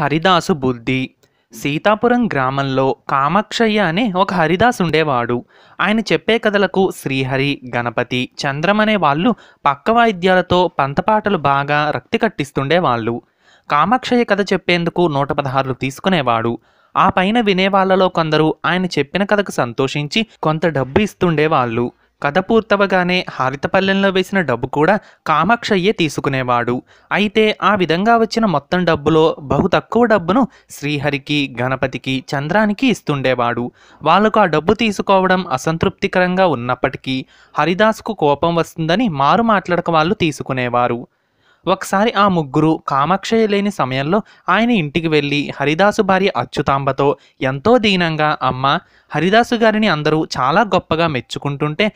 హరిదాసు బుద్ధి సీతాపురం గ్రామంలో కామాక్షయ్య అనే ఒక హరిదాస్ ఉండేవాడు ఆయన చెప్పే కథలకు శ్రీహరి గణపతి చంద్రమనే వాళ్ళు పక్క వాయిద్యాలతో పంతపాటలు బాగా రక్తి కట్టిస్తుండేవాళ్ళు కామాక్షయ్య కథ చెప్పేందుకు నూట పదహారులు తీసుకునేవాడు ఆ పైన వినేవాళ్లలో కొందరు ఆయన చెప్పిన కథకు సంతోషించి కొంత డబ్బు ఇస్తుండేవాళ్ళు కథ పూర్తవగానే హారితపల్లెంలో వేసిన డబ్బు కూడా కామాక్షయ్యే తీసుకునేవాడు అయితే ఆ విధంగా వచ్చిన మొత్తం డబ్బులో బహు తక్కువ డబ్బును శ్రీహరికి గణపతికి చంద్రానికి ఇస్తుండేవాడు వాళ్ళకు ఆ డబ్బు తీసుకోవడం అసంతృప్తికరంగా ఉన్నప్పటికీ హరిదాస్కు కోపం వస్తుందని మారు మాట్లాడక వాళ్ళు తీసుకునేవారు ఒకసారి ఆ ముగ్గురు కామాక్షయ్య లేని సమయంలో ఆయన ఇంటికి వెళ్ళి హరిదాసు భార్య అచ్యుతాంబతో ఎంతో దీనంగా అమ్మ హరిదాసు గారిని అందరూ చాలా గొప్పగా మెచ్చుకుంటుంటే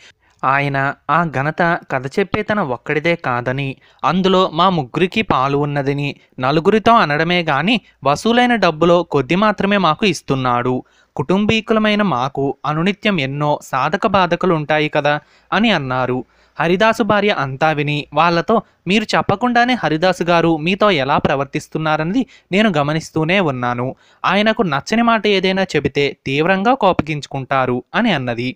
ఆయన ఆ ఘనత కథ చెప్పే తన ఒక్కడిదే కాదని అందులో మా ముగ్గురికి పాలు ఉన్నదని నలుగురితో అనడమే గాని వసూలైన డబ్బులో కొద్ది మాత్రమే మాకు ఇస్తున్నాడు కుటుంబీకులమైన మాకు అనునిత్యం ఎన్నో సాధక బాధకులు ఉంటాయి కదా అని అన్నారు హరిదాసు భార్య అంతా విని వాళ్లతో మీరు చెప్పకుండానే హరిదాసు గారు మీతో ఎలా ప్రవర్తిస్తున్నారన్నది నేను గమనిస్తూనే ఉన్నాను ఆయనకు నచ్చని మాట ఏదైనా చెబితే తీవ్రంగా కోపగించుకుంటారు అని అన్నది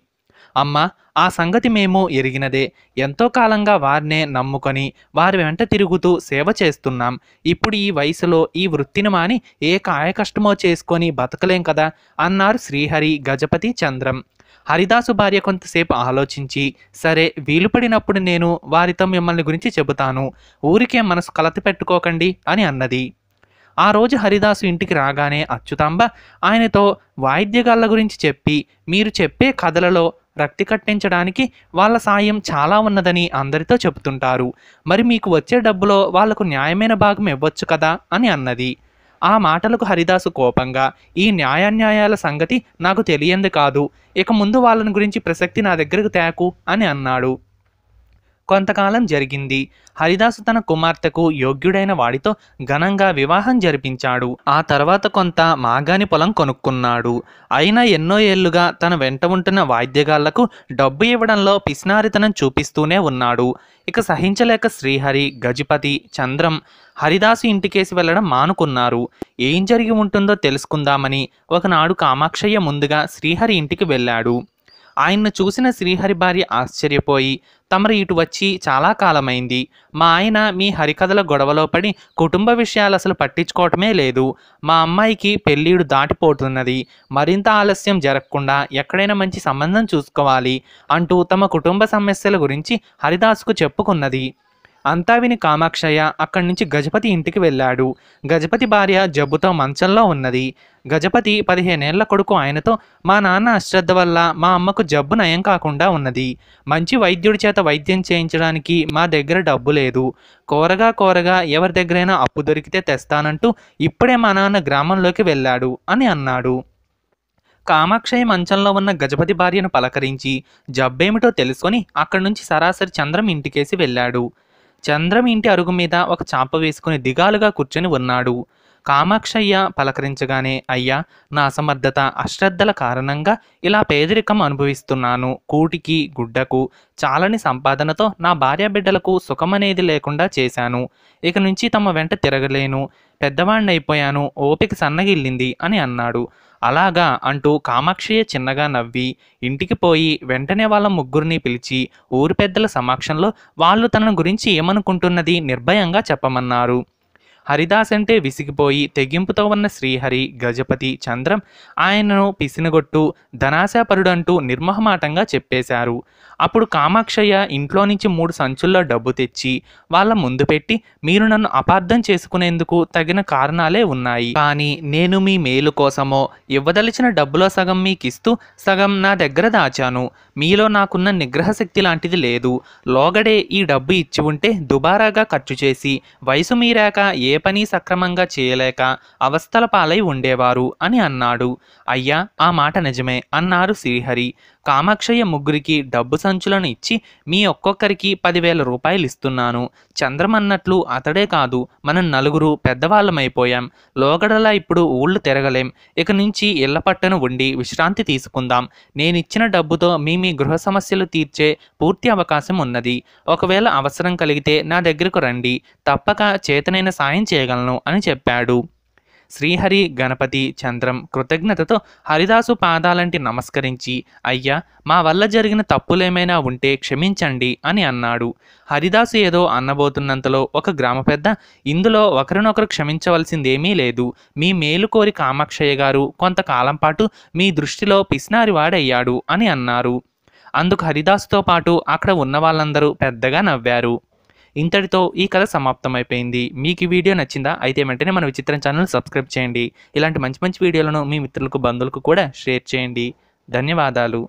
అమ్మ ఆ సంగతి మేము ఎరిగినదే ఎంతో కాలంగా వారినే నమ్ముకొని వారి వెంట తిరుగుతూ సేవ చేస్తున్నాం ఇప్పుడు ఈ వయసులో ఈ వృత్తిని మాని ఏ కాయకష్టమో చేసుకొని బతకలేం కదా అన్నారు శ్రీహరి గజపతి చంద్రం హరిదాసు భార్య కొంతసేపు ఆలోచించి సరే వీలుపడినప్పుడు నేను వారితో మిమ్మల్ని గురించి చెబుతాను ఊరికే మనసు కలత పెట్టుకోకండి అని అన్నది ఆ రోజు హరిదాసు ఇంటికి రాగానే అచ్యుతాంబ ఆయనతో వాయిద్యగాళ్ళ గురించి చెప్పి మీరు చెప్పే కథలలో రక్తి కట్టించడానికి వాళ్ళ సాయం చాలా ఉన్నదని అందరితో చెబుతుంటారు మరి మీకు వచ్చే డబ్బులో వాళ్లకు న్యాయమైన భాగం ఇవ్వచ్చు కదా అని అన్నది ఆ మాటలకు హరిదాసు కోపంగా ఈ న్యాయాన్యాయాల సంగతి నాకు తెలియంది కాదు ఇక ముందు వాళ్ళని గురించి ప్రసక్తి నా దగ్గరకు తేకు అని అన్నాడు కొంతకాలం జరిగింది హరిదాసు తన కుమార్తెకు యోగ్యుడైన వాడితో ఘనంగా వివాహం జరిపించాడు ఆ తర్వాత కొంత మాగాని పొలం కొనుక్కున్నాడు అయినా ఎన్నో ఏళ్లుగా తన వెంట ఉంటున్న వాయిద్యగాళ్లకు డబ్బు ఇవ్వడంలో పిసినారితనం చూపిస్తూనే ఉన్నాడు ఇక సహించలేక శ్రీహరి గజపతి చంద్రం హరిదాసు ఇంటికేసి వెళ్ళడం మానుకున్నారు ఏం జరిగి ఉంటుందో తెలుసుకుందామని ఒకనాడు కామాక్షయ్య ముందుగా శ్రీహరి ఇంటికి వెళ్ళాడు ఆయన్ను చూసిన శ్రీహరి భార్య ఆశ్చర్యపోయి తమరు ఇటు వచ్చి చాలా కాలమైంది మా ఆయన మీ హరికథల గొడవలో పడి కుటుంబ విషయాలు అసలు పట్టించుకోవటమే లేదు మా అమ్మాయికి పెళ్ళీడు దాటిపోతున్నది మరింత ఆలస్యం జరగకుండా ఎక్కడైనా మంచి సంబంధం చూసుకోవాలి అంటూ తమ కుటుంబ సమస్యల గురించి హరిదాసుకు చెప్పుకున్నది అంతా విని కామాక్షయ్య అక్కడి నుంచి గజపతి ఇంటికి వెళ్ళాడు గజపతి భార్య జబ్బుతో మంచంలో ఉన్నది గజపతి పదిహేనేళ్ల కొడుకు ఆయనతో మా నాన్న అశ్రద్ధ వల్ల మా అమ్మకు జబ్బు నయం కాకుండా ఉన్నది మంచి వైద్యుడి చేత వైద్యం చేయించడానికి మా దగ్గర డబ్బు లేదు కోరగా కోరగా ఎవరి దగ్గరైనా అప్పు దొరికితే తెస్తానంటూ ఇప్పుడే మా నాన్న గ్రామంలోకి వెళ్ళాడు అని అన్నాడు కామాక్షయ మంచంలో ఉన్న గజపతి భార్యను పలకరించి జబ్బేమిటో తెలుసుకొని అక్కడి నుంచి సరాసరి చంద్రం ఇంటికేసి వెళ్ళాడు చంద్రం ఇంటి అరుగు మీద ఒక చాప వేసుకుని దిగాలుగా కూర్చొని ఉన్నాడు కామాక్షయ్య పలకరించగానే అయ్యా నా అసమర్థత అశ్రద్ధల కారణంగా ఇలా పేదరికం అనుభవిస్తున్నాను కూటికి గుడ్డకు చాలని సంపాదనతో నా భార్య బిడ్డలకు సుఖమనేది లేకుండా చేశాను ఇక నుంచి తమ వెంట తిరగలేను పెద్దవాణ్ణైపోయాను ఓపిక సన్నగిల్లింది అని అన్నాడు అలాగా అంటూ కామాక్షయ్య చిన్నగా నవ్వి ఇంటికి పోయి వెంటనే వాళ్ళ ముగ్గురిని పిలిచి ఊరు పెద్దల సమక్షంలో వాళ్ళు తనను గురించి ఏమనుకుంటున్నది నిర్భయంగా చెప్పమన్నారు హరిదాస్ అంటే విసిగిపోయి తెగింపుతో ఉన్న శ్రీహరి గజపతి చంద్రం ఆయనను పిసినగొట్టు ధనాశాపరుడంటూ నిర్మహమాటంగా చెప్పేశారు అప్పుడు కామాక్షయ్య ఇంట్లో నుంచి మూడు సంచుల్లో డబ్బు తెచ్చి వాళ్ళ ముందు పెట్టి మీరు నన్ను అపార్థం చేసుకునేందుకు తగిన కారణాలే ఉన్నాయి కానీ నేను మీ మేలు కోసమో ఇవ్వదలిచిన డబ్బులో సగం మీకిస్తూ సగం నా దగ్గర దాచాను మీలో నాకున్న నిగ్రహ శక్తి లాంటిది లేదు లోగడే ఈ డబ్బు ఇచ్చి ఉంటే దుబారాగా ఖర్చు చేసి వయసు మీరాక ఏ పని సక్రమంగా చేయలేక అవస్థల పాలై ఉండేవారు అని అన్నాడు అయ్యా ఆ మాట నిజమే అన్నారు శ్రీహరి కామాక్షయ్య ముగ్గురికి డబ్బు సంచులను ఇచ్చి మీ ఒక్కొక్కరికి పదివేల రూపాయలు ఇస్తున్నాను చంద్రమన్నట్లు అతడే కాదు మనం నలుగురు పెద్దవాళ్ళమైపోయాం లోగడలా ఇప్పుడు ఊళ్ళు తిరగలేం ఇక నుంచి ఇళ్ల పట్టును ఉండి విశ్రాంతి తీసుకుందాం నేనిచ్చిన డబ్బుతో మీ మీ గృహ సమస్యలు తీర్చే పూర్తి అవకాశం ఉన్నది ఒకవేళ అవసరం కలిగితే నా దగ్గరకు రండి తప్పక చేతనైన సాయం చేయగలను అని చెప్పాడు శ్రీహరి గణపతి చంద్రం కృతజ్ఞతతో హరిదాసు పాదాలంటి నమస్కరించి అయ్యా మా వల్ల జరిగిన తప్పులేమైనా ఉంటే క్షమించండి అని అన్నాడు హరిదాసు ఏదో అన్నబోతున్నంతలో ఒక గ్రామ పెద్ద ఇందులో ఒకరినొకరు క్షమించవలసిందేమీ లేదు మీ మేలు కోరి కామాక్షయ్య గారు కొంతకాలం పాటు మీ దృష్టిలో పిసినారివాడయ్యాడు అని అన్నారు అందుకు హరిదాసుతో పాటు అక్కడ ఉన్న వాళ్ళందరూ పెద్దగా నవ్వారు ఇంతటితో ఈ కథ సమాప్తమైపోయింది మీకు ఈ వీడియో నచ్చిందా అయితే వెంటనే మన విచిత్రం ఛానల్ సబ్స్క్రైబ్ చేయండి ఇలాంటి మంచి మంచి వీడియోలను మీ మిత్రులకు బంధువులకు కూడా షేర్ చేయండి ధన్యవాదాలు